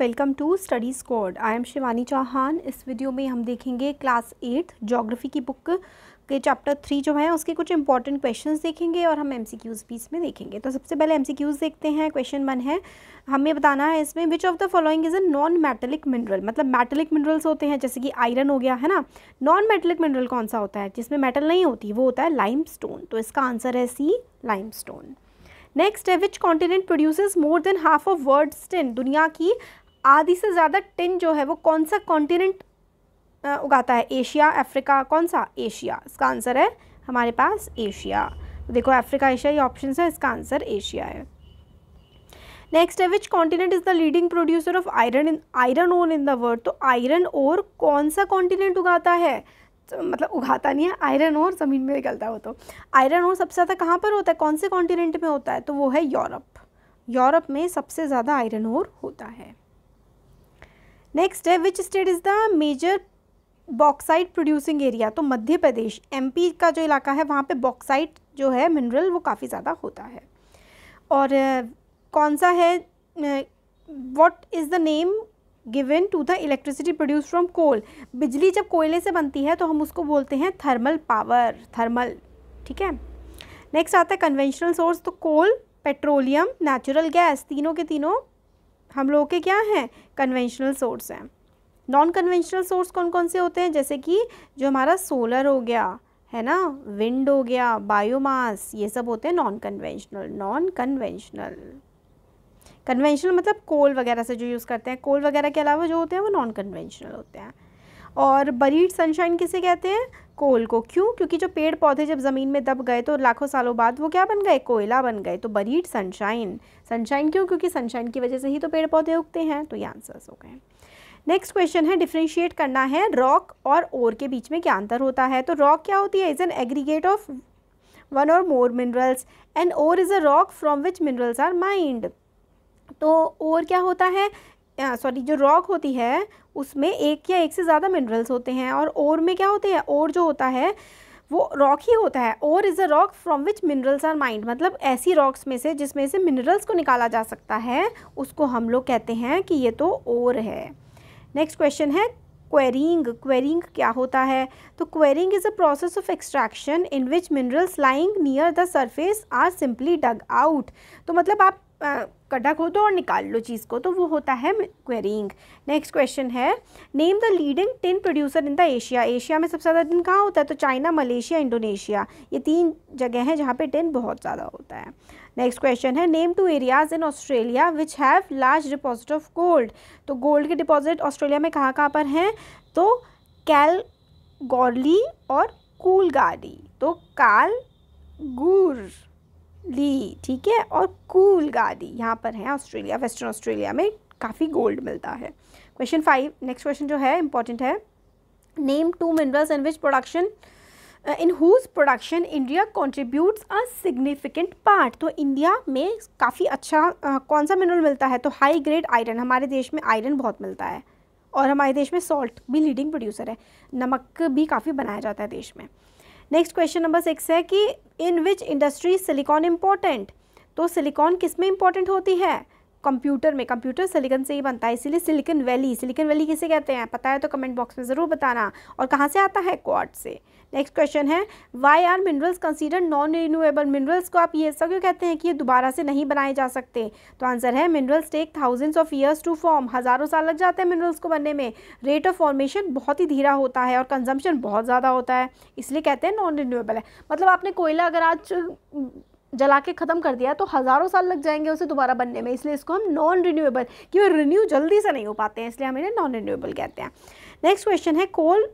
welcome to Study Squad I am Shivani Chauhan इस वीडियो में हम देखेंगे क्लास एट्थ जोग्राफ़ी की बुक के चैप्टर थ्री जो है उसके कुछ इंपॉर्टेंट क्वेश्चंस देखेंगे और हम एमसीक्यूज भी इसमें देखेंगे तो सबसे पहले एमसीक्यूज देखते हैं क्वेश्चन वन है हमें बताना है इसमें which of the following is a non metallic mineral मतलब मेटेलिक मिनरल्स होते हैं जैसे कि आयरन हो गया है ना नॉन मेटेलिक मिनरल कौन सा होता है जिसमें मेटल नहीं होती वो होता है लाइम तो इसका आंसर है सी लाइम नेक्स्ट है which continent produces more than half of world's tin दुनिया की आधी से ज़्यादा टिन जो है वो कौन सा कॉन्टिनेंट उगाता है एशिया अफ्रीका कौन सा एशिया इसका आंसर है हमारे पास एशिया तो देखो अफ्रीका एशिया ये ऑप्शन है इसका आंसर एशिया है नेक्स्ट है which continent is the leading producer of iron in iron ore in the world तो आयरन ओर कौन सा कॉन्टिनेंट उगाता है तो मतलब उगाता नहीं है आयरन ओर ज़मीन में निकलता है वो तो आयरन ओर सबसे ज़्यादा कहाँ पर होता है कौन से कॉन्टिनेंट में होता है तो वो है यूरोप यूरोप में सबसे ज़्यादा आयरन ओर होता है नेक्स्ट है which state is the major bauxite producing area तो मध्य प्रदेश एमपी का जो इलाका है वहाँ पे बॉक्साइट जो है मिनरल वो काफ़ी ज़्यादा होता है और uh, कौन सा है what is the name given to the electricity produce from coal बिजली जब कोयले से बनती है तो हम उसको बोलते हैं थर्मल पावर थर्मल ठीक है नेक्स्ट आता है कन्वेंशनल सोर्स तो कोल पेट्रोलियम नेचुरल गैस तीनों के तीनों हम लोगों के क्या हैं कन्वेंशनल सोर्स हैं नॉन कन्वेंशनल सोर्स कौन कौन से होते हैं जैसे कि जो हमारा सोलर हो गया है ना विंड हो गया बायोमास ये सब होते हैं non conventional non conventional conventional मतलब कोल वगैरह से जो यूज़ करते हैं कोल वगैरह के अलावा जो होते हैं वो नॉन कन्वेंशनल होते हैं और बरीड सनशाइन किसे कहते हैं कोल को क्यों क्योंकि जो पेड़ पौधे जब ज़मीन में दब गए तो लाखों सालों बाद वो क्या बन गए कोयला बन गए तो बरीड सनशाइन सनशाइन क्यों क्योंकि सनशाइन की वजह से ही तो पेड़ पौधे उगते हैं तो ये आंसर्स हो गए नेक्स्ट क्वेश्चन है डिफ्रेंशिएट करना है रॉक और ओर के बीच में क्या अंतर होता है तो रॉक क्या होती है is an aggregate of one और more minerals and ore is a rock from which minerals are mined तो ओर क्या होता है सॉरी जो रॉक होती है उसमें एक या एक से ज़्यादा मिनरल्स होते हैं और ओर में क्या होते हैं ओर जो होता है वो रॉक ही होता है और is a rock from which minerals are mined मतलब ऐसी रॉक्स में से जिसमें से मिनरल्स को निकाला जा सकता है उसको हम लोग कहते हैं कि ये तो ओर है नेक्स्ट क्वेश्चन है क्वेरिंग क्वेरिंग क्या होता है तो quarrying is a process of extraction in which minerals lying near the surface are simply dug out तो मतलब आप गड्ढा खोदो तो और निकाल लो चीज़ को तो वो होता है क्वेरिंग नेक्स्ट क्वेश्चन है name the leading tin producer in the Asia Asia में सबसे ज़्यादा टिन कहाँ होता है तो चाइना मलेशिया इंडोनेशिया ये तीन जगह हैं जहाँ पे टिन बहुत ज़्यादा होता है नेक्स्ट क्वेश्चन है name two areas in Australia which have large deposit of gold तो गोल्ड के डिपॉजिट ऑस्ट्रेलिया में कहाँ कहाँ पर हैं तो कैल गौरली और कूलगाड़ी तो काल गुर ली ठीक है और कूल गादी यहाँ पर है ऑस्ट्रेलिया वेस्टर्न ऑस्ट्रेलिया में काफ़ी गोल्ड मिलता है क्वेश्चन फाइव नेक्स्ट क्वेश्चन जो है इंपॉर्टेंट है name two minerals and which production in whose production India contributes a significant part तो इंडिया में काफ़ी अच्छा uh, कौन सा मिनरल मिलता है तो हाई ग्रेड आयरन हमारे देश में आयरन बहुत मिलता है और हमारे देश में सॉल्ट भी लीडिंग प्रोड्यूसर है नमक भी काफ़ी बनाया जाता है देश में नेक्स्ट क्वेश्चन नंबर सिक्स है कि in which industry silicon important तो सिलिकॉन किस में इम्पोर्टेंट होती है कंप्यूटर में कंप्यूटर सिलिकन से ही बनता है इसीलिए सिलिकन वैली सिलिकन वैली किसे कहते हैं पता है तो कमेंट बॉक्स में ज़रूर बताना और कहाँ से आता है क्वाड से नेक्स्ट क्वेश्चन है why are minerals consider non renewable minerals को आप ये सब क्यों कहते हैं कि ये दोबारा से नहीं बनाए जा सकते तो आंसर है minerals take thousands of years to form हज़ारों साल लग जाते हैं मिनरल्स को बनने में रेट ऑफ फॉर्मेशन बहुत ही धीरा होता है और कंजम्पशन बहुत ज़्यादा होता है इसलिए कहते हैं नॉन रिन्यूएबल है मतलब आपने कोयला अगर आज जला के ख़त्म कर दिया तो हज़ारों साल लग जाएंगे उसे दोबारा बनने में इसलिए इसको हम नॉन रिन्यूएबल क्योंकि रिन्यू जल्दी से नहीं हो पाते हैं इसलिए हम इन्हें नॉन रिन्यूएबल कहते हैं नेक्स्ट क्वेश्चन है coal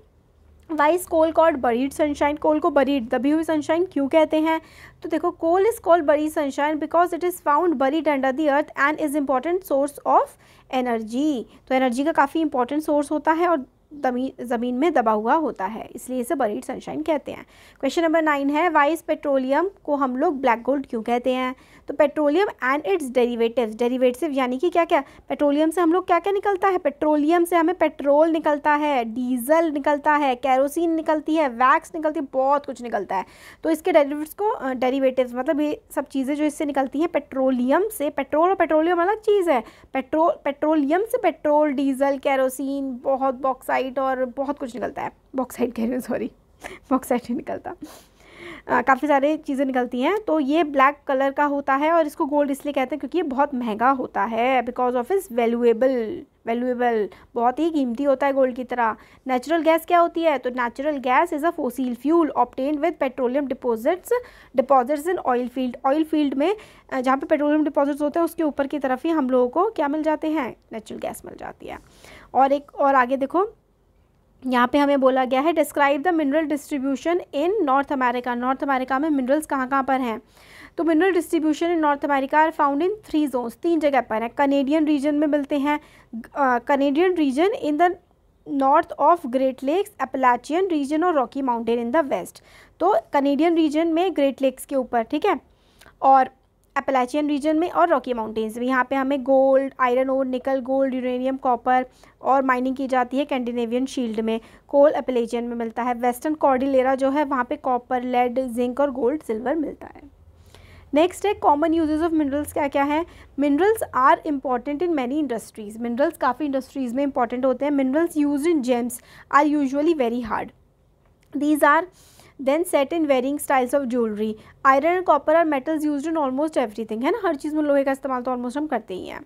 why's coal called buried sunshine coal को बरीड दबी हुई सनशाइन क्यों कहते हैं तो देखो coal is called buried sunshine because it is found buried under the earth and is important source of energy तो एनर्जी का काफ़ी इंपॉर्टेंट सोर्स होता है और ज़मीन में दबा हुआ होता है इसलिए इसे बरीड सनशाइन कहते हैं क्वेश्चन नंबर नाइन है वाइस पेट्रोलियम को हम लोग ब्लैक गोल्ड क्यों कहते हैं तो petroleum and its derivative derivative यानी कि क्या क्या पेट्रोलियम से हम लोग क्या क्या निकलता है पेट्रोलियम से हमें पेट्रोल निकलता है डीजल निकलता है कैरोसिन निकलती है वैक्स निकलती है बहुत कुछ निकलता है तो इसके डेरीवेट्स को डेरीवेटिव मतलब ये सब चीज़ें जो इससे निकलती हैं पेट्रोलियम से पेट्रोल और पेट्रोलियम अलग चीज़ है पेट्रोल पेट्रोलियम से पेट्रोल डीजल कैरोसिन बहुत बॉक्साइड बॉक्साइट और बहुत कुछ निकलता है बॉक्साइट कह रही हूँ सॉरी बॉक्साइट ही निकलता काफ़ी सारे चीज़ें निकलती हैं तो ये ब्लैक कलर का होता है और इसको गोल्ड इसलिए कहते हैं क्योंकि ये बहुत महंगा होता है because of is valuable valuable बहुत ही कीमती होता है गोल्ड की तरह नेचुरल गैस क्या होती है तो natural gas is a fossil fuel obtained with petroleum deposits deposits in oil field oil field में जहाँ पे पेट्रोलियम डिपॉजिट्स होते हैं उसके ऊपर की तरफ ही हम लोगों को क्या मिल जाते हैं नेचुरल गैस मिल जाती है और एक और आगे देखो यहाँ पे हमें बोला गया है describe the mineral distribution in North America North America में मिनरल्स कहाँ कहाँ पर हैं तो mineral distribution in North America are found in three zones तीन जगह पर हैं कनेडियन रीजन में मिलते हैं Canadian region in the north of Great Lakes Appalachian region और Rocky Mountain in the west तो कनेडियन रीजन में ग्रेट लेक्स के ऊपर ठीक है और अपलाचियन रीजन में और रॉकी माउंटेन्स में यहाँ पे हमें गोल्ड आयरन और निकल गोल्ड यूरेनियम कॉपर और माइनिंग की जाती है कैंडिनेवियन शील्ड में कोल अपलेचियन में मिलता है वेस्टर्न कॉर्डिलेरा जो है वहाँ पे कॉपर लेड जिंक और गोल्ड सिल्वर मिलता है नेक्स्ट है कॉमन यूजेज ऑफ मिनरल्स क्या क्या है minerals are important in many industries minerals काफ़ी इंडस्ट्रीज़ में इंपॉर्टेंट होते हैं minerals used in gems are usually very hard these are then set in varying styles of jewellery iron and copper are metals used in almost everything है ना हर चीज़ में लोहे का इस्तेमाल तो ऑलमोस्ट हम करते ही हैं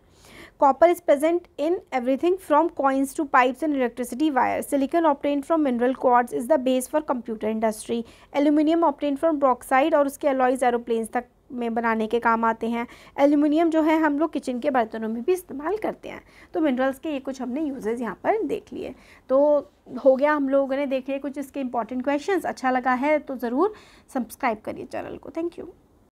copper is present in everything from coins to pipes and electricity wire silicon obtained from mineral quartz is the base for computer industry aluminium obtained from bauxite और उसके अलॉइज एरोप्लेन्स तक में बनाने के काम आते हैं एल्यूमिनियम जो है हम लोग किचन के बर्तनों में भी इस्तेमाल करते हैं तो मिनरल्स के ये कुछ हमने यूजेज़ यहाँ पर देख लिए तो हो गया हम लोगों ने देख लिए कुछ इसके इंपॉर्टेंट क्वेश्चंस अच्छा लगा है तो ज़रूर सब्सक्राइब करिए चैनल को थैंक यू